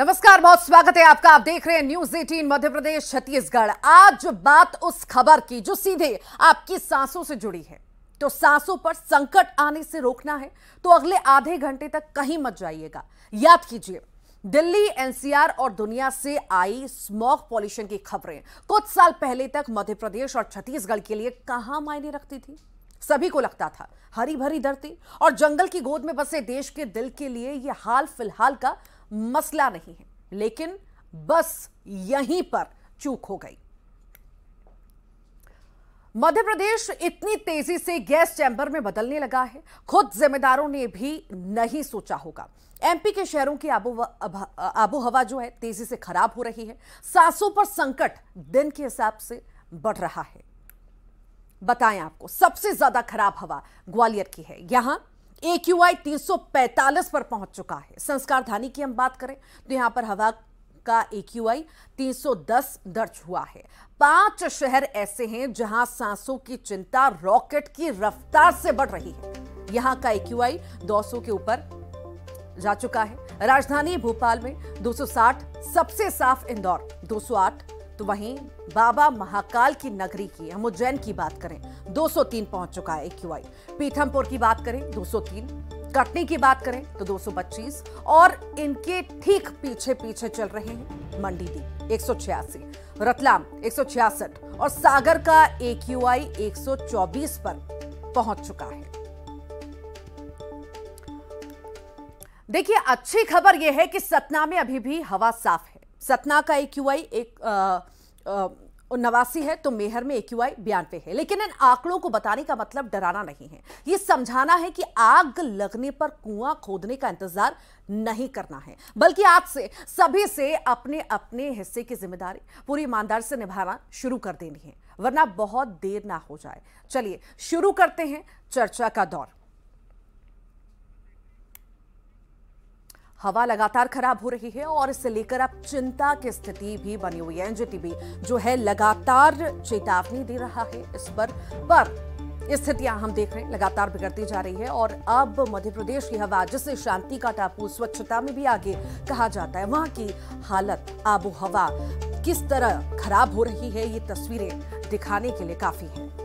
नमस्कार बहुत स्वागत है आपका आप देख रहे हैं न्यूज 18 मध्य प्रदेश छत्तीसगढ़ आज बात उस खबर की जो सीधे आपकी सांसों से जुड़ी है तो सांसों पर संकट आने से रोकना है तो अगले आधे घंटे तक कहीं मत जाइएगा याद कीजिए दिल्ली एनसीआर और दुनिया से आई स्मॉग पॉल्यूशन की खबरें कुछ साल पहले तक मध्य प्रदेश और छत्तीसगढ़ के लिए कहां मायने रखती थी सभी को लगता था हरी भरी धरती और जंगल की गोद में बसे देश के दिल के लिए यह हाल फिलहाल का मसला नहीं है लेकिन बस यहीं पर चूक हो गई मध्य प्रदेश इतनी तेजी से गैस चैंबर में बदलने लगा है खुद जिम्मेदारों ने भी नहीं सोचा होगा एमपी के शहरों की आबो हवा जो है तेजी से खराब हो रही है सांसों पर संकट दिन के हिसाब से बढ़ रहा है बताएं आपको सबसे ज्यादा खराब हवा ग्वालियर की है यहां ए क्यू आई तीन पर पहुंच चुका है संस्कार धानी की हम बात करें तो यहां पर हवा का ए क्यू आई तीन दर्ज हुआ है पांच शहर ऐसे हैं जहां सांसों की चिंता रॉकेट की रफ्तार से बढ़ रही है यहां का ए क्यू आई दो के ऊपर जा चुका है राजधानी भोपाल में 260 सबसे साफ इंदौर 208 तो वहीं बाबा महाकाल की नगरी की हम उज्जैन की बात करें 203 पहुंच चुका है यूआई पीथमपुर की बात करें 203 कटनी की बात करें तो 225 और इनके ठीक पीछे पीछे चल रहे हैं मंडी दी एक रतलाम एक और सागर का एक्यूआई 124 पर पहुंच चुका है देखिए अच्छी खबर यह है कि सतना में अभी भी हवा साफ है सतना का ए क्यू आई एक नवासी है तो मेहर में ए क्यू आई बयानवे है लेकिन इन आंकड़ों को बताने का मतलब डराना नहीं है ये समझाना है कि आग लगने पर कुआं खोदने का इंतजार नहीं करना है बल्कि आज से सभी से अपने अपने हिस्से की जिम्मेदारी पूरी ईमानदारी से निभाना शुरू कर देनी है वरना बहुत देर ना हो जाए चलिए शुरू करते हैं चर्चा का दौर हवा लगातार खराब हो रही है और इसे लेकर अब चिंता की स्थिति भी बनी हुई है एनजीटीबी जो है लगातार चेतावनी दे रहा है इस पर पर स्थितियां हम देख रहे हैं लगातार बिगड़ती जा रही है और अब मध्य प्रदेश की हवा जिसे शांति का टापू स्वच्छता में भी आगे कहा जाता है वहां की हालत आबोहवा किस तरह खराब हो रही है ये तस्वीरें दिखाने के लिए काफी है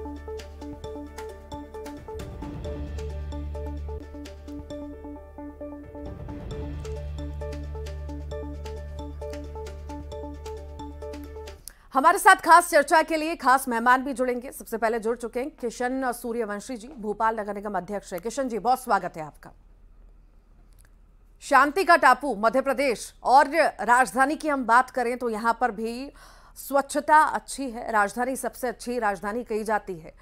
हमारे साथ खास चर्चा के लिए खास मेहमान भी जुड़ेंगे सबसे पहले जुड़ चुके हैं किशन सूर्यवंशी जी भोपाल नगर निगम अध्यक्ष है किशन जी बहुत स्वागत है आपका शांति का टापू मध्य प्रदेश और राजधानी की हम बात करें तो यहाँ पर भी स्वच्छता अच्छी है राजधानी सबसे अच्छी राजधानी कही जाती है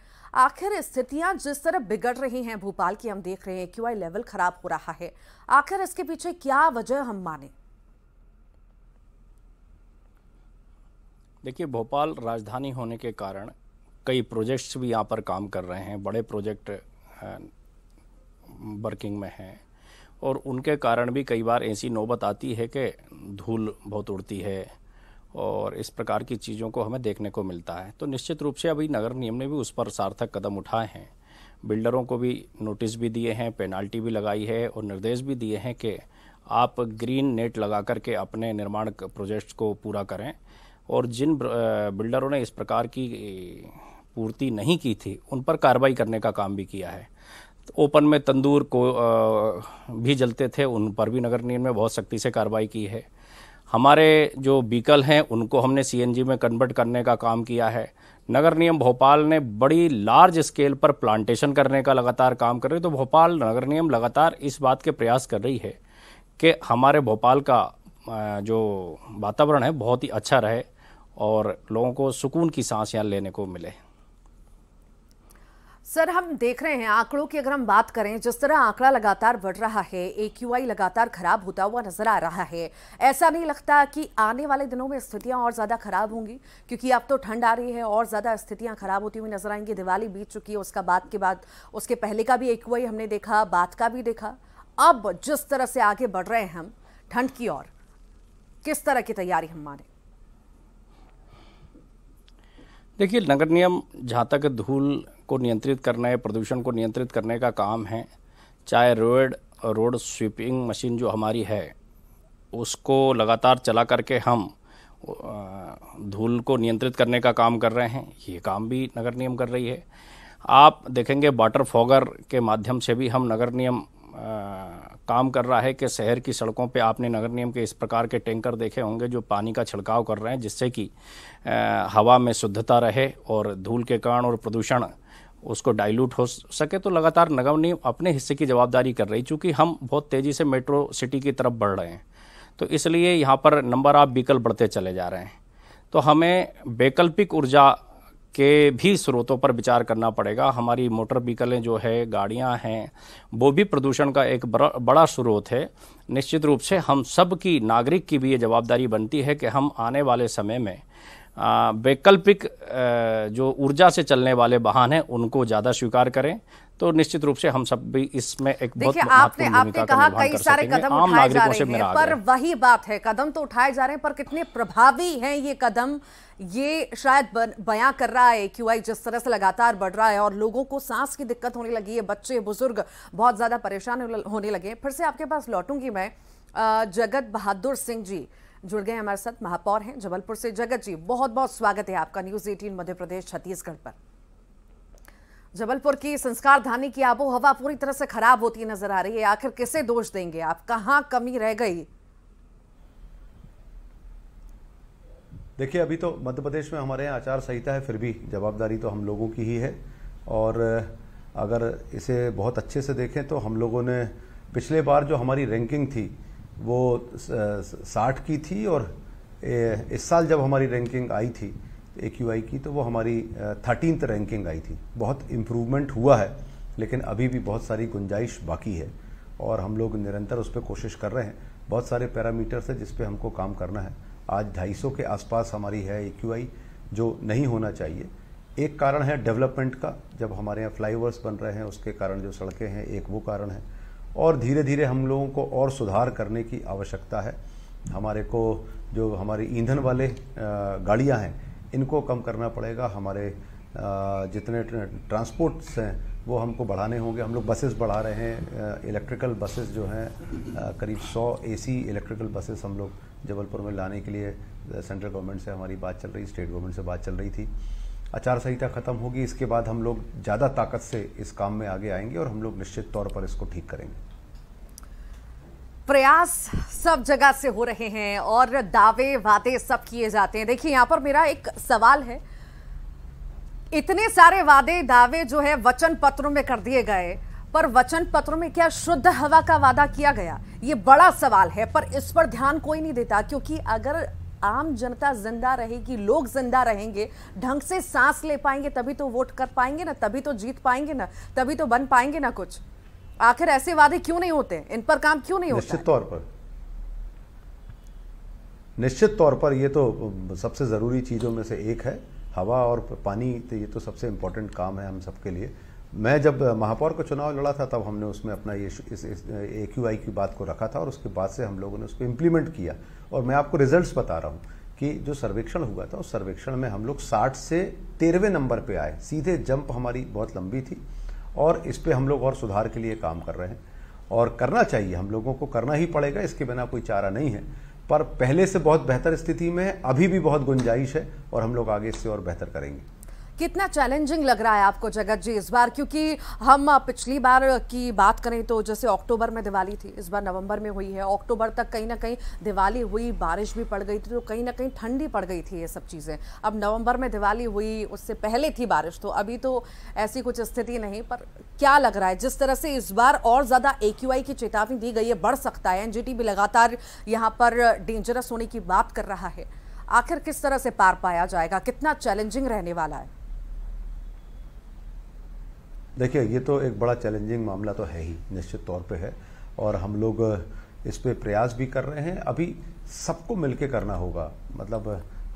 आखिर स्थितियां जिस तरह बिगड़ रही हैं भोपाल की हम देख रहे हैं क्यू लेवल खराब हो रहा है आखिर इसके पीछे क्या वजह हम माने देखिए भोपाल राजधानी होने के कारण कई प्रोजेक्ट्स भी यहाँ पर काम कर रहे हैं बड़े प्रोजेक्ट वर्किंग में हैं और उनके कारण भी कई बार ऐसी नौबत आती है कि धूल बहुत उड़ती है और इस प्रकार की चीज़ों को हमें देखने को मिलता है तो निश्चित रूप से अभी नगर नियम ने भी उस पर सार्थक कदम उठाए हैं बिल्डरों को भी नोटिस भी दिए हैं पेनाल्टी भी लगाई है और निर्देश भी दिए हैं कि आप ग्रीन नेट लगा करके अपने निर्माण प्रोजेक्ट्स को पूरा करें और जिन बिल्डरों ने इस प्रकार की पूर्ति नहीं की थी उन पर कार्रवाई करने का काम भी किया है तो ओपन में तंदूर को भी जलते थे उन पर भी नगर निगम ने बहुत सख्ती से कार्रवाई की है हमारे जो बीकल हैं उनको हमने सीएनजी में कन्वर्ट करने का काम किया है नगर नियम भोपाल ने बड़ी लार्ज स्केल पर प्लांटेशन करने का लगातार काम कर रही तो भोपाल नगर नियम लगातार इस बात के प्रयास कर रही है कि हमारे भोपाल का जो वातावरण है बहुत ही अच्छा रहे और लोगों को सुकून की सांस यहाँ लेने को मिले सर हम देख रहे हैं आंकड़ों की अगर हम बात करें जिस तरह आंकड़ा लगातार बढ़ रहा है ए लगातार खराब होता हुआ नजर आ रहा है ऐसा नहीं लगता कि आने वाले दिनों में स्थितियां और ज़्यादा खराब होंगी क्योंकि अब तो ठंड आ रही है और ज़्यादा स्थितियां खराब होती हुई नजर आएंगी दिवाली बीत चुकी है उसका बाद के बाद उसके पहले का भी ए हमने देखा बाद का भी देखा अब जिस तरह से आगे बढ़ रहे हैं हम ठंड की ओर किस तरह की तैयारी हम माने देखिए नगर नियम जहाँ तक धूल को नियंत्रित करने प्रदूषण को नियंत्रित करने का काम है चाहे रोड रोड स्वीपिंग मशीन जो हमारी है उसको लगातार चला करके हम धूल को नियंत्रित करने का काम कर रहे हैं ये काम भी नगर नियम कर रही है आप देखेंगे वाटर फॉगर के माध्यम से भी हम नगर नियम काम कर रहा है कि शहर की सड़कों पे आपने नगर नियम के इस प्रकार के टैंकर देखे होंगे जो पानी का छिड़काव कर रहे हैं जिससे कि हवा में शुद्धता रहे और धूल के कारण और प्रदूषण उसको डाइल्यूट हो सके तो लगातार नगर नियम अपने हिस्से की जवाबदारी कर रही चूँकि हम बहुत तेज़ी से मेट्रो सिटी की तरफ बढ़ रहे हैं तो इसलिए यहाँ पर नंबर ऑफ व्हीकल बढ़ते चले जा रहे हैं तो हमें वैकल्पिक ऊर्जा के भी स्रोतों पर विचार करना पड़ेगा हमारी मोटर व्हीकलें जो है गाड़ियां हैं वो भी प्रदूषण का एक बड़ा बड़ा स्रोत है निश्चित रूप से हम सब की नागरिक की भी ये जवाबदारी बनती है कि हम आने वाले समय में वैकल्पिक जो ऊर्जा से चलने वाले वाहन हैं उनको ज़्यादा स्वीकार करें तो निश्चित रूप से हम सब भी इसमें एक बहुत आपने आपने कहा कई सारे कदम उठाए जा रहे हैं पर वही बात है कदम तो उठाए जा रहे हैं पर कितने प्रभावी हैं ये कदम ये शायद बयां कर रहा है क्यू आई जिस तरह से लगातार बढ़ रहा है और लोगों को सांस की दिक्कत होने लगी है बच्चे बुजुर्ग बहुत ज़्यादा परेशान होने लगे फिर से आपके पास लौटूंगी मैं जगत बहादुर सिंह जी जुड़ गए हमारे साथ महापौर हैं जबलपुर से जगत जी बहुत बहुत स्वागत है आपका न्यूज 18 मध्य प्रदेश छत्तीसगढ़ पर जबलपुर की संस्कार धानी की आबो हवा पूरी तरह से खराब होती नजर आ रही है आखिर किसे दोष देंगे आप कहाँ कमी रह गई देखिए अभी तो मध्य प्रदेश में हमारे यहाँ आचार संहिता है फिर भी जवाबदारी तो हम लोगों की ही है और अगर इसे बहुत अच्छे से देखें तो हम लोगों ने पिछले बार जो हमारी रैंकिंग थी वो साठ की थी और इस साल जब हमारी रैंकिंग आई थी ए क्यू आई की तो वो हमारी थर्टीन रैंकिंग आई थी बहुत इम्प्रूवमेंट हुआ है लेकिन अभी भी बहुत सारी गुंजाइश बाकी है और हम लोग निरंतर उस पर कोशिश कर रहे हैं बहुत सारे पैरामीटर्स है जिसपे हमको काम करना है आज 250 के आसपास हमारी है ए जो नहीं होना चाहिए एक कारण है डेवलपमेंट का जब हमारे यहाँ फ्लाईओवर्स बन रहे हैं उसके कारण जो सड़कें हैं एक वो कारण है और धीरे धीरे हम लोगों को और सुधार करने की आवश्यकता है हमारे को जो हमारी ईंधन वाले गाड़ियाँ हैं इनको कम करना पड़ेगा हमारे जितने ट्रांसपोर्ट्स हैं वो हमको बढ़ाने होंगे हम लोग बसेस बढ़ा रहे हैं इलेक्ट्रिकल बसेस जो हैं करीब 100 एसी इलेक्ट्रिकल बसेस हम लोग जबलपुर में लाने के लिए सेंट्रल गवर्नमेंट से हमारी बात चल रही स्टेट गवर्नमेंट से बात चल रही थी आचार संहिता खत्म होगी इसके बाद हम लोग ज़्यादा ताकत से इस काम में आगे आएंगे और हम लोग निश्चित तौर पर इसको ठीक करेंगे प्रयास सब जगह से हो रहे हैं और दावे वादे सब किए जाते हैं देखिए यहां पर मेरा एक सवाल है इतने सारे वादे दावे जो है वचन पत्रों में कर दिए गए पर वचन पत्रों में क्या शुद्ध हवा का वादा किया गया ये बड़ा सवाल है पर इस पर ध्यान कोई नहीं देता क्योंकि अगर आम जनता जिंदा रहेगी लोग जिंदा रहेंगे ढंग से सांस ले पाएंगे तभी तो वोट कर पाएंगे ना तभी तो जीत पाएंगे ना तभी तो बन पाएंगे ना कुछ आखिर ऐसे वादे क्यों नहीं होते इन पर काम क्यों नहीं होता निश्चित तौर पर निश्चित तौर पर ये तो सबसे ज़रूरी चीज़ों में से एक है हवा और पानी तो ये तो सबसे इंपॉर्टेंट काम है हम सबके लिए मैं जब महापौर का चुनाव लड़ा था तब हमने उसमें अपना ये इस ए क्यू आई की बात को रखा था और उसके बाद से हम लोगों ने उसको इम्प्लीमेंट किया और मैं आपको रिजल्ट्स बता रहा हूँ कि जो सर्वेक्षण हुआ था उस सर्वेक्षण में हम लोग साठ से तेरहवें नंबर पे आए सीधे जंप हमारी बहुत लंबी थी और इस पर हम लोग और सुधार के लिए काम कर रहे हैं और करना चाहिए हम लोगों को करना ही पड़ेगा इसके बिना कोई चारा नहीं है पर पहले से बहुत बेहतर स्थिति में अभी भी बहुत गुंजाइश है और हम लोग आगे इससे और बेहतर करेंगे कितना चैलेंजिंग लग रहा है आपको जगत जी इस बार क्योंकि हम पिछली बार की बात करें तो जैसे अक्टूबर में दिवाली थी इस बार नवंबर में हुई है अक्टूबर तक कहीं ना कहीं दिवाली हुई बारिश भी पड़ गई थी तो कहीं ना कहीं ठंडी पड़ गई थी ये सब चीज़ें अब नवंबर में दिवाली हुई उससे पहले थी बारिश तो अभी तो ऐसी कुछ स्थिति नहीं पर क्या लग रहा है जिस तरह से इस बार और ज़्यादा ए की चेतावनी दी गई है बढ़ सकता है एन भी लगातार यहाँ पर डेंजरस होने की बात कर रहा है आखिर किस तरह से पार पाया जाएगा कितना चैलेंजिंग रहने वाला है देखिए ये तो एक बड़ा चैलेंजिंग मामला तो है ही निश्चित तौर पे है और हम लोग इस पर प्रयास भी कर रहे हैं अभी सबको मिलके करना होगा मतलब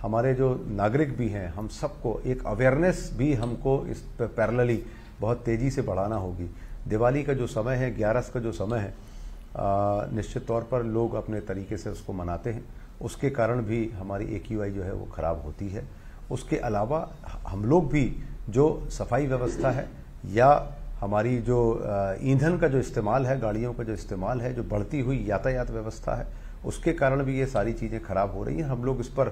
हमारे जो नागरिक भी हैं हम सबको एक अवेयरनेस भी हमको इस पर पैरलली बहुत तेज़ी से बढ़ाना होगी दिवाली का जो समय है ग्यारस का जो समय है निश्चित तौर पर लोग अपने तरीके से उसको मनाते हैं उसके कारण भी हमारी ए जो है वो ख़राब होती है उसके अलावा हम लोग भी जो सफाई व्यवस्था है या हमारी जो ईंधन का जो इस्तेमाल है गाड़ियों का जो इस्तेमाल है जो बढ़ती हुई यातायात व्यवस्था है उसके कारण भी ये सारी चीज़ें खराब हो रही हैं हम लोग इस पर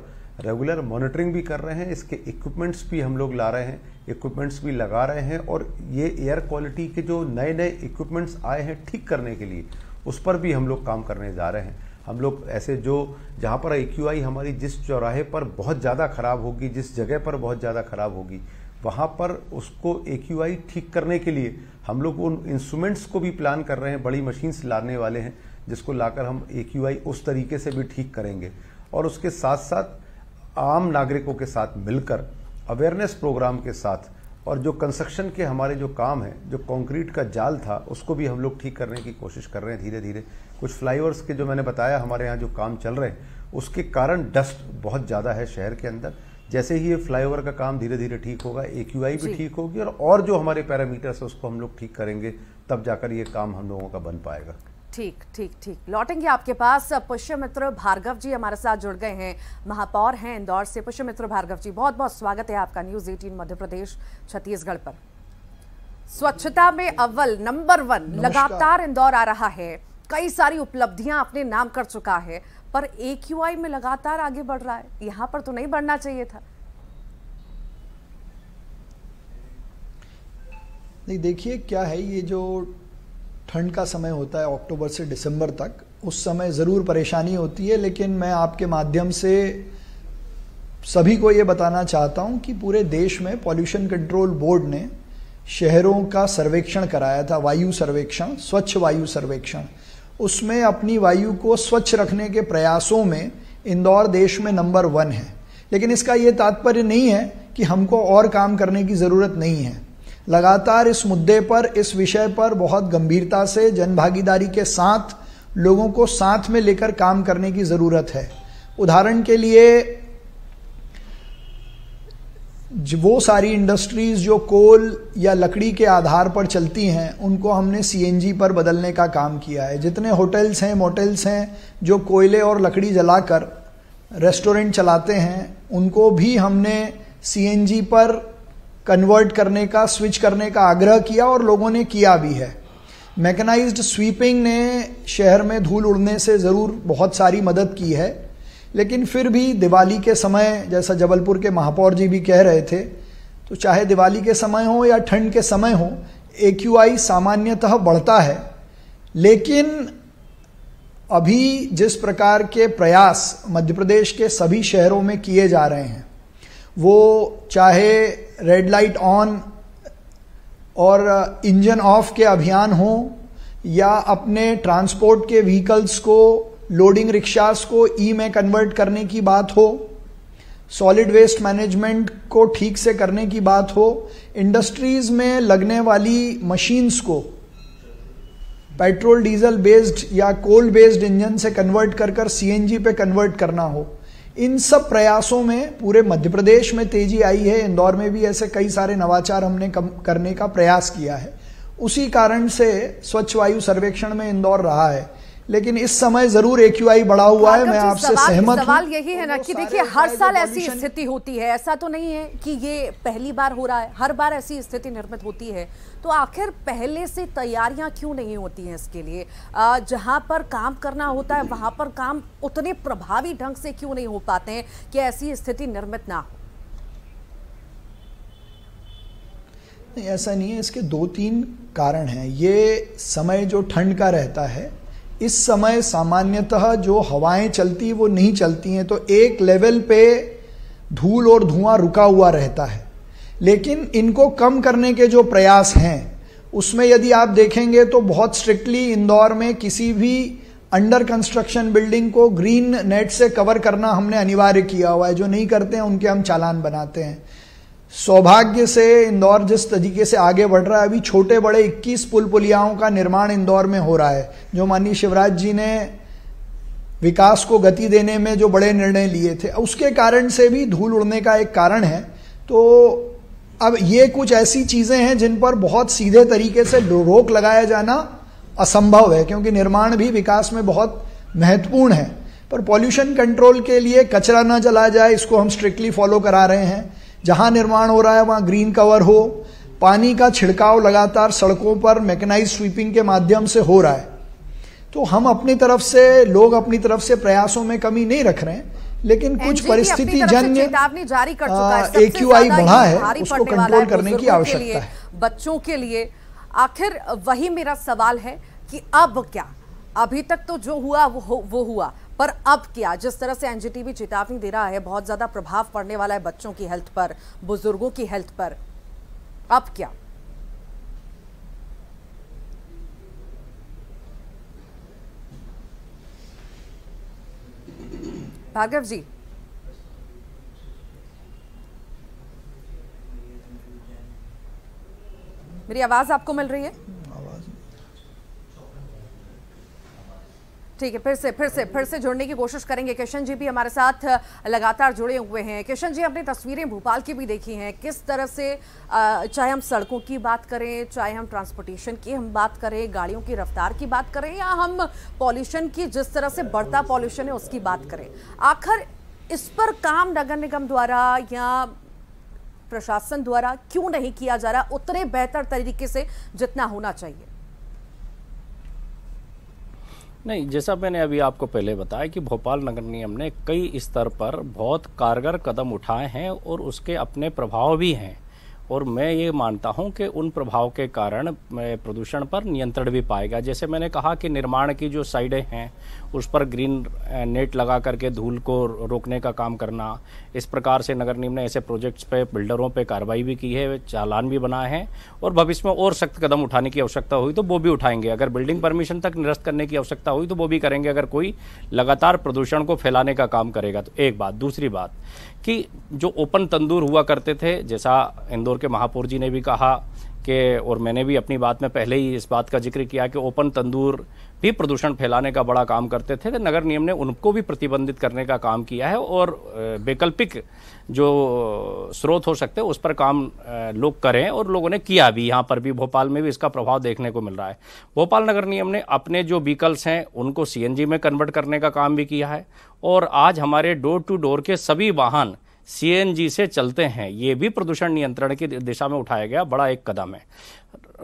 रेगुलर मॉनिटरिंग भी कर रहे हैं इसके इक्विपमेंट्स भी हम लोग ला रहे हैं इक्विपमेंट्स भी लगा रहे हैं और ये एयर क्वालिटी के जो नए नए इक्विपमेंट्स आए हैं ठीक करने के लिए उस पर भी हम लोग काम करने जा रहे हैं हम लोग ऐसे जो जहाँ पर आई हमारी जिस चौराहे पर बहुत ज़्यादा खराब होगी जिस जगह पर बहुत ज़्यादा खराब होगी वहाँ पर उसको ए ठीक करने के लिए हम लोग उन इंस्ट्रूमेंट्स को भी प्लान कर रहे हैं बड़ी मशीन्स लाने वाले हैं जिसको लाकर हम ए उस तरीके से भी ठीक करेंगे और उसके साथ साथ आम नागरिकों के साथ मिलकर अवेयरनेस प्रोग्राम के साथ और जो कंस्ट्रक्शन के हमारे जो काम हैं जो कंक्रीट का जाल था उसको भी हम लोग ठीक करने की कोशिश कर रहे हैं धीरे धीरे कुछ फ्लाईओवर्स के जो मैंने बताया हमारे यहाँ जो काम चल रहे हैं उसके कारण डस्ट बहुत ज़्यादा है शहर के अंदर जैसे ही ये फ्लाईओवर का काम धीरे धीरे ठीक होगा ए भी ठीक होगी और, और जो हमारे पैरामीटर्स है उसको हम लोग ठीक करेंगे तब जाकर ये काम हम लोगों का बन पाएगा ठीक ठीक ठीक लौटेंगे आपके पास पुष्य मित्र भार्गव जी हमारे साथ जुड़ गए हैं महापौर हैं इंदौर से पुष्य मित्र भार्गव जी बहुत बहुत स्वागत है आपका न्यूज एटीन मध्य प्रदेश छत्तीसगढ़ पर स्वच्छता में अव्वल नंबर वन लगातार इंदौर आ रहा है कई सारी उपलब्धियां अपने नाम कर चुका है पर ए में लगातार आगे बढ़ रहा है यहाँ पर तो नहीं बढ़ना चाहिए था नहीं देखिए क्या है ये जो ठंड का समय होता है अक्टूबर से दिसंबर तक उस समय ज़रूर परेशानी होती है लेकिन मैं आपके माध्यम से सभी को ये बताना चाहता हूँ कि पूरे देश में पॉल्यूशन कंट्रोल बोर्ड ने शहरों का सर्वेक्षण कराया था वायु सर्वेक्षण स्वच्छ वायु सर्वेक्षण उसमें अपनी वायु को स्वच्छ रखने के प्रयासों में इंदौर देश में नंबर वन है लेकिन इसका ये तात्पर्य नहीं है कि हमको और काम करने की ज़रूरत नहीं है लगातार इस मुद्दे पर इस विषय पर बहुत गंभीरता से जनभागीदारी के साथ लोगों को साथ में लेकर काम करने की ज़रूरत है उदाहरण के लिए वो सारी इंडस्ट्रीज़ जो कोल या लकड़ी के आधार पर चलती हैं उनको हमने सीएनजी पर बदलने का काम किया है जितने होटल्स हैं मोटेल्स हैं जो कोयले और लकड़ी जलाकर रेस्टोरेंट चलाते हैं उनको भी हमने सीएनजी पर कन्वर्ट करने का स्विच करने का आग्रह किया और लोगों ने किया भी है मैकेनाइज्ड स्वीपिंग ने शहर में धूल उड़ने से ज़रूर बहुत सारी मदद की है लेकिन फिर भी दिवाली के समय जैसा जबलपुर के महापौर जी भी कह रहे थे तो चाहे दिवाली के समय हो या ठंड के समय हो ए सामान्यतः बढ़ता है लेकिन अभी जिस प्रकार के प्रयास मध्य प्रदेश के सभी शहरों में किए जा रहे हैं वो चाहे रेड लाइट ऑन और इंजन ऑफ के अभियान हों या अपने ट्रांसपोर्ट के व्हीकल्स को लोडिंग रिक्शास को ई e में कन्वर्ट करने की बात हो सॉलिड वेस्ट मैनेजमेंट को ठीक से करने की बात हो इंडस्ट्रीज में लगने वाली मशीन्स को पेट्रोल डीजल बेस्ड या कोल बेस्ड इंजन से कन्वर्ट कर कर सी पे कन्वर्ट करना हो इन सब प्रयासों में पूरे मध्य प्रदेश में तेजी आई है इंदौर में भी ऐसे कई सारे नवाचार हमने कम करने का प्रयास किया है उसी कारण से स्वच्छ वायु सर्वेक्षण में इंदौर रहा है लेकिन इस समय जरूर ए बढ़ा हुआ है मैं आपसे सहमत सवाल यही है ना कि देखिए हर साल ऐसी स्थिति होती है ऐसा तो नहीं है कि ये पहली बार हो रहा है हर बार ऐसी स्थिति निर्मित होती है तो आखिर पहले से तैयारियां क्यों नहीं होती हैं इसके लिए जहां पर काम करना होता है वहां पर काम उतने प्रभावी ढंग से क्यों नहीं हो पाते हैं कि ऐसी स्थिति निर्मित ना हो नहीं ऐसा नहीं है इसके दो तीन कारण हैं ये समय जो ठंड का रहता है इस समय सामान्यतः जो हवाएं चलती वो नहीं चलती हैं तो एक लेवल पे धूल और धुआं रुका हुआ रहता है लेकिन इनको कम करने के जो प्रयास हैं उसमें यदि आप देखेंगे तो बहुत स्ट्रिक्टली इंदौर में किसी भी अंडर कंस्ट्रक्शन बिल्डिंग को ग्रीन नेट से कवर करना हमने अनिवार्य किया हुआ है जो नहीं करते हैं उनके हम चालान बनाते हैं सौभाग्य से इंदौर जिस तरीके से आगे बढ़ रहा है अभी छोटे बड़े 21 पुल पुलियाओं का निर्माण इंदौर में हो रहा है जो माननीय शिवराज जी ने विकास को गति देने में जो बड़े निर्णय लिए थे उसके कारण से भी धूल उड़ने का एक कारण है तो अब ये कुछ ऐसी चीज़ें हैं जिन पर बहुत सीधे तरीके से रोक लगाया जाना असंभव है क्योंकि निर्माण भी विकास में बहुत महत्वपूर्ण है पर पॉल्यूशन कंट्रोल के लिए कचरा ना जला जाए इसको हम स्ट्रिक्टली फॉलो करा रहे हैं जहाँ निर्माण हो रहा है वहाँ ग्रीन कवर हो पानी का छिड़काव लगातार सड़कों पर मैकेनाइज स्वीपिंग के माध्यम से हो रहा है तो हम अपनी तरफ से लोग अपनी तरफ से प्रयासों में कमी नहीं रख रहे हैं लेकिन कुछ परिस्थिति जन्य एक यू आई बढ़ा है उसको कंट्रोल करने की आवश्यकता है बच्चों के लिए आखिर वही मेरा सवाल है कि अब क्या अभी तक तो जो हुआ वो वो हुआ पर अब क्या जिस तरह से भी चेतावनी दे रहा है बहुत ज़्यादा प्रभाव पड़ने वाला है बच्चों की हेल्थ पर बुजुर्गों की हेल्थ पर अब क्या भागव जी मेरी आवाज आपको मिल रही है ठीक है फिर से फिर से फिर से जुड़ने की कोशिश करेंगे किशन जी भी हमारे साथ लगातार जुड़े हुए हैं किशन जी आपने तस्वीरें भोपाल की भी देखी हैं किस तरह से चाहे हम सड़कों की बात करें चाहे हम ट्रांसपोर्टेशन की हम बात करें गाड़ियों की रफ्तार की बात करें या हम पॉल्यूशन की जिस तरह से बढ़ता पॉल्यूशन है उसकी बात करें आखिर इस पर काम नगर निगम द्वारा या प्रशासन द्वारा क्यों नहीं किया जा रहा उतने बेहतर तरीके से जितना होना चाहिए नहीं जैसा मैंने अभी आपको पहले बताया कि भोपाल नगर निगम ने कई स्तर पर बहुत कारगर कदम उठाए हैं और उसके अपने प्रभाव भी हैं और मैं ये मानता हूँ कि उन प्रभाव के कारण प्रदूषण पर नियंत्रण भी पाएगा जैसे मैंने कहा कि निर्माण की जो साइडें हैं उस पर ग्रीन नेट लगा करके धूल को रोकने का काम करना इस प्रकार से नगर निगम ने ऐसे प्रोजेक्ट्स पे बिल्डरों पे कार्रवाई भी की है चालान भी बनाए हैं और भविष्य में और सख्त कदम उठाने की आवश्यकता हुई तो वो भी उठाएंगे अगर बिल्डिंग परमिशन तक निरस्त करने की आवश्यकता हुई तो वो भी करेंगे अगर कोई लगातार प्रदूषण को फैलाने का काम करेगा तो एक बात दूसरी बात कि जो ओपन तंदूर हुआ करते थे जैसा इंदौर के महापौर जी ने भी कहा कि और मैंने भी अपनी बात में पहले ही इस बात का जिक्र किया कि ओपन तंदूर भी प्रदूषण फैलाने का बड़ा काम करते थे तो नगर नियम ने उनको भी प्रतिबंधित करने का काम किया है और वैकल्पिक जो स्रोत हो सकते हैं उस पर काम लोग करें और लोगों ने किया भी यहाँ पर भी भोपाल में भी इसका प्रभाव देखने को मिल रहा है भोपाल नगर नियम ने अपने जो व्हीकल्स हैं उनको सीएनजी में कन्वर्ट करने का काम भी किया है और आज हमारे डोर टू डोर के सभी वाहन सीएनजी से चलते हैं ये भी प्रदूषण नियंत्रण की दिशा में उठाया गया बड़ा एक कदम है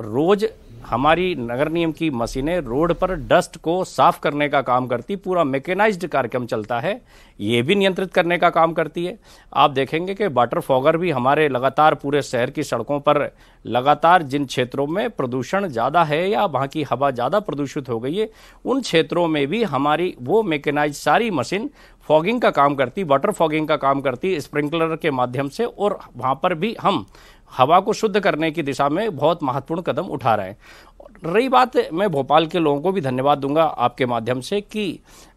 रोज हमारी नगर नियम की मशीनें रोड पर डस्ट को साफ करने का काम करती पूरा मैकेनाइज्ड कार्यक्रम चलता है ये भी नियंत्रित करने का काम करती है आप देखेंगे कि वाटर फॉगर भी हमारे लगातार पूरे शहर की सड़कों पर लगातार जिन क्षेत्रों में प्रदूषण ज़्यादा है या वहाँ की हवा ज़्यादा प्रदूषित हो गई है उन क्षेत्रों में भी हमारी वो मैकेनाइज सारी मशीन फॉगिंग का काम करती वाटर फॉगिंग का काम करती स्प्रिंकलर के माध्यम से और वहाँ पर भी हम हवा को शुद्ध करने की दिशा में बहुत महत्वपूर्ण कदम उठा रहे हैं रही बात मैं भोपाल के लोगों को भी धन्यवाद दूंगा आपके माध्यम से कि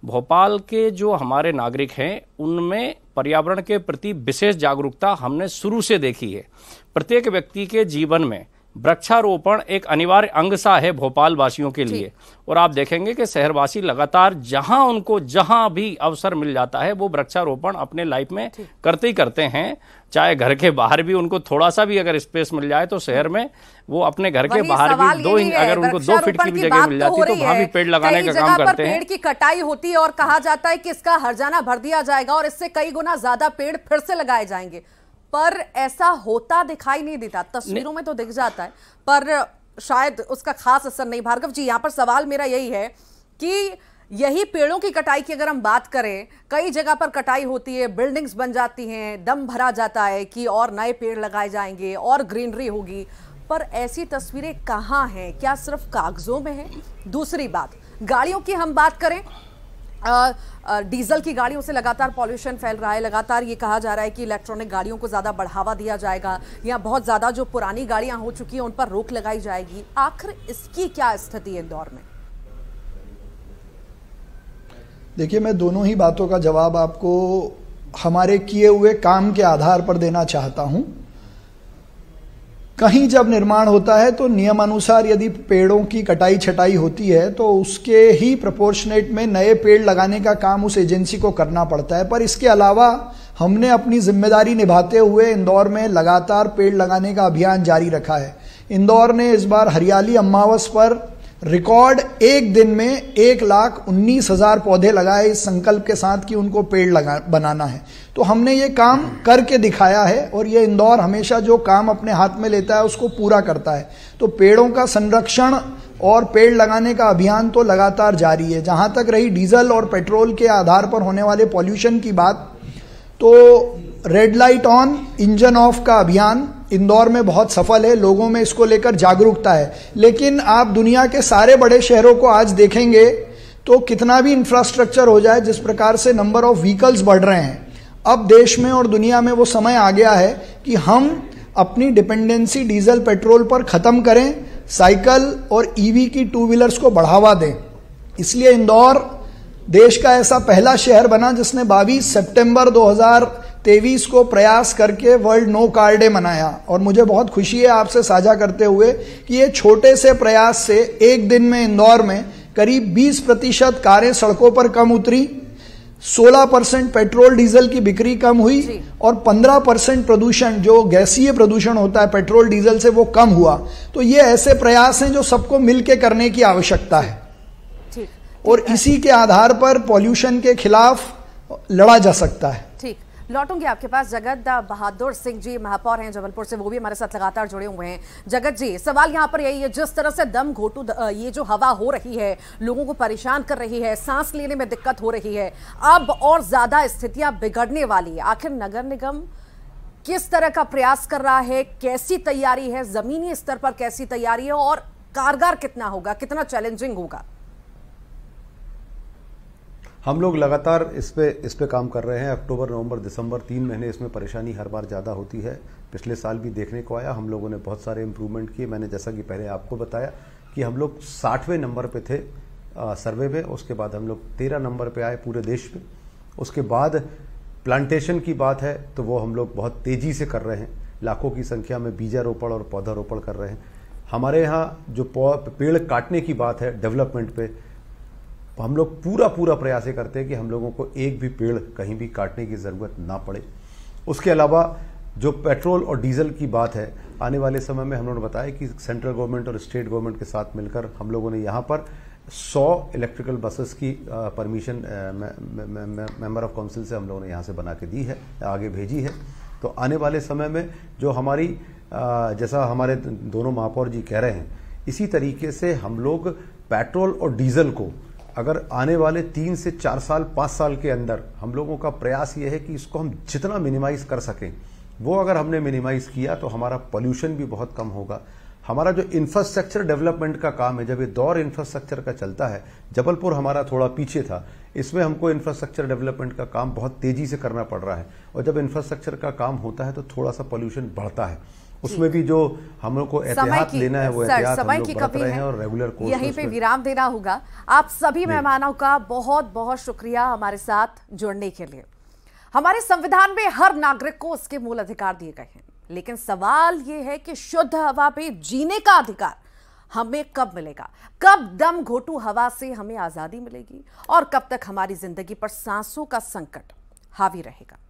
भोपाल के जो हमारे नागरिक हैं उनमें पर्यावरण के प्रति विशेष जागरूकता हमने शुरू से देखी है प्रत्येक व्यक्ति के जीवन में वृक्षारोपण एक अनिवार्य अंग सा है भोपाल वासियों के लिए और आप देखेंगे कि शहरवासी लगातार जहां उनको जहां भी अवसर मिल जाता है वो वृक्षारोपण अपने लाइफ में करते ही करते हैं चाहे घर के बाहर भी उनको थोड़ा सा भी अगर स्पेस मिल जाए तो शहर में वो अपने घर के बाहर भी दो इंच अगर उनको दो फीट की भी जगह मिल तो जाती तो वहां भी पेड़ लगाने का काम करते हैं पेड़ की कटाई होती है और कहा जाता है कि इसका जाना भर दिया जाएगा और इससे कई गुना ज्यादा पेड़ फिर से लगाए जाएंगे पर ऐसा होता दिखाई नहीं देता तस्वीरों में तो दिख जाता है पर शायद उसका खास असर नहीं भार्गव जी यहाँ पर सवाल मेरा यही है कि यही पेड़ों की कटाई की अगर हम बात करें कई जगह पर कटाई होती है बिल्डिंग्स बन जाती हैं दम भरा जाता है कि और नए पेड़ लगाए जाएंगे और ग्रीनरी होगी पर ऐसी तस्वीरें कहाँ हैं क्या सिर्फ कागजों में है दूसरी बात गाड़ियों की हम बात करें डीजल की गाड़ियों से लगातार पॉल्यूशन फैल रहा है लगातार ये कहा जा रहा है कि इलेक्ट्रॉनिक गाड़ियों को ज़्यादा बढ़ावा दिया जाएगा या बहुत ज़्यादा जो पुरानी गाड़ियां हो चुकी हैं उन पर रोक लगाई जाएगी आखिर इसकी क्या स्थिति है इंदौर में देखिए मैं दोनों ही बातों का जवाब आपको हमारे किए हुए काम के आधार पर देना चाहता हूं कहीं जब निर्माण होता है तो नियमानुसार यदि पेड़ों की कटाई छटाई होती है तो उसके ही प्रपोर्शनेट में नए पेड़ लगाने का काम उस एजेंसी को करना पड़ता है पर इसके अलावा हमने अपनी जिम्मेदारी निभाते हुए इंदौर में लगातार पेड़ लगाने का अभियान जारी रखा है इंदौर ने इस बार हरियाली अमावस पर रिकॉर्ड एक दिन में एक लाख उन्नीस हजार पौधे लगाए इस संकल्प के साथ कि उनको पेड़ लगा बनाना है तो हमने ये काम करके दिखाया है और ये इंदौर हमेशा जो काम अपने हाथ में लेता है उसको पूरा करता है तो पेड़ों का संरक्षण और पेड़ लगाने का अभियान तो लगातार जारी है जहां तक रही डीजल और पेट्रोल के आधार पर होने वाले पॉल्यूशन की बात तो red light on engine off का अभियान इंदौर में बहुत सफल है लोगों में इसको लेकर जागरूकता है लेकिन आप दुनिया के सारे बड़े शहरों को आज देखेंगे तो कितना भी इंफ्रास्ट्रक्चर हो जाए जिस प्रकार से नंबर ऑफ व्हीकल्स बढ़ रहे हैं अब देश में और दुनिया में वो समय आ गया है कि हम अपनी डिपेंडेंसी डीजल पेट्रोल पर ख़त्म करें साइकिल और ईवी e की टू व्हीलर्स को बढ़ावा दें इसलिए इंदौर देश का ऐसा पहला शहर बना जिसने 22 सितंबर तेईस को प्रयास करके वर्ल्ड नो कार डे मनाया और मुझे बहुत खुशी है आपसे साझा करते हुए कि ये छोटे से प्रयास से एक दिन में इंदौर में करीब 20 प्रतिशत कारें सड़कों पर कम उतरी 16 परसेंट पेट्रोल डीजल की बिक्री कम हुई और 15 परसेंट प्रदूषण जो गैसीय प्रदूषण होता है पेट्रोल डीजल से वो कम हुआ तो ये ऐसे प्रयास हैं जो सबको मिलके करने की आवश्यकता है और इसी के आधार पर पॉल्यूशन के खिलाफ लड़ा जा सकता है लौटूंगी आपके पास जगत बहादुर सिंह जी महापौर हैं जबलपुर से वो भी हमारे साथ लगातार जुड़े हुए हैं जगत जी सवाल यहाँ पर यही है जिस तरह से दम घोटू ये जो हवा हो रही है लोगों को परेशान कर रही है सांस लेने में दिक्कत हो रही है अब और ज्यादा स्थितियां बिगड़ने वाली है आखिर नगर निगम किस तरह का प्रयास कर रहा है कैसी तैयारी है जमीनी स्तर पर कैसी तैयारी है और कारगर कितना होगा कितना चैलेंजिंग होगा हम लोग लगातार इस पर इस पर काम कर रहे हैं अक्टूबर नवंबर दिसंबर तीन महीने इसमें परेशानी हर बार ज़्यादा होती है पिछले साल भी देखने को आया हम लोगों ने बहुत सारे इम्प्रूवमेंट किए मैंने जैसा कि पहले आपको बताया कि हम लोग साठवें नंबर पे थे आ, सर्वे में उसके बाद हम लोग तेरह नंबर पे आए पूरे देश में उसके बाद प्लांटेशन की बात है तो वो हम लोग बहुत तेज़ी से कर रहे हैं लाखों की संख्या में बीजारोपण और पौधारोपण कर रहे हैं हमारे यहाँ जो पेड़ काटने की बात है डेवलपमेंट पे तो हम लोग पूरा पूरा प्रयास ये करते हैं कि हम लोगों को एक भी पेड़ कहीं भी काटने की ज़रूरत ना पड़े उसके अलावा जो पेट्रोल और डीजल की बात है आने वाले समय में हम लोगों ने बताया कि सेंट्रल गवर्नमेंट और स्टेट गवर्नमेंट के साथ मिलकर हम लोगों ने यहाँ पर 100 इलेक्ट्रिकल बसेस की परमिशन मेंबर ऑफ काउंसिल से हम लोगों ने यहाँ से बना के दी है आगे भेजी है तो आने वाले समय में जो हमारी आ, जैसा हमारे दोनों महापौर जी कह रहे हैं इसी तरीके से हम लोग पेट्रोल और डीजल को अगर आने वाले तीन से चार साल पाँच साल के अंदर हम लोगों का प्रयास ये है कि इसको हम जितना मिनिमाइज़ कर सकें वो अगर हमने मिनिमाइज़ किया तो हमारा पोल्यूशन भी बहुत कम होगा हमारा जो इंफ्रास्ट्रक्चर डेवलपमेंट का काम है जब ये दौर इंफ्रास्ट्रक्चर का चलता है जबलपुर हमारा थोड़ा पीछे था इसमें हमको इंफ्रास्ट्रक्चर डेवलपमेंट का काम बहुत तेज़ी से करना पड़ रहा है और जब इंफ्रास्ट्रक्चर का काम होता है तो थोड़ा सा पोल्यूशन बढ़ता है उसमें भी जो हम को एहतियात लेना है वो एहतियात समय की कमी है और रेगुलर कोर्स यहीं पे विराम देना होगा आप सभी मेहमानों का बहुत बहुत शुक्रिया हमारे साथ जुड़ने के लिए हमारे संविधान में हर नागरिक को उसके मूल अधिकार दिए गए हैं लेकिन सवाल ये है कि शुद्ध हवा पे जीने का अधिकार हमें कब मिलेगा कब दम घोटू हवा से हमें आज़ादी मिलेगी और कब तक हमारी ज़िंदगी पर सांसों का संकट हावी रहेगा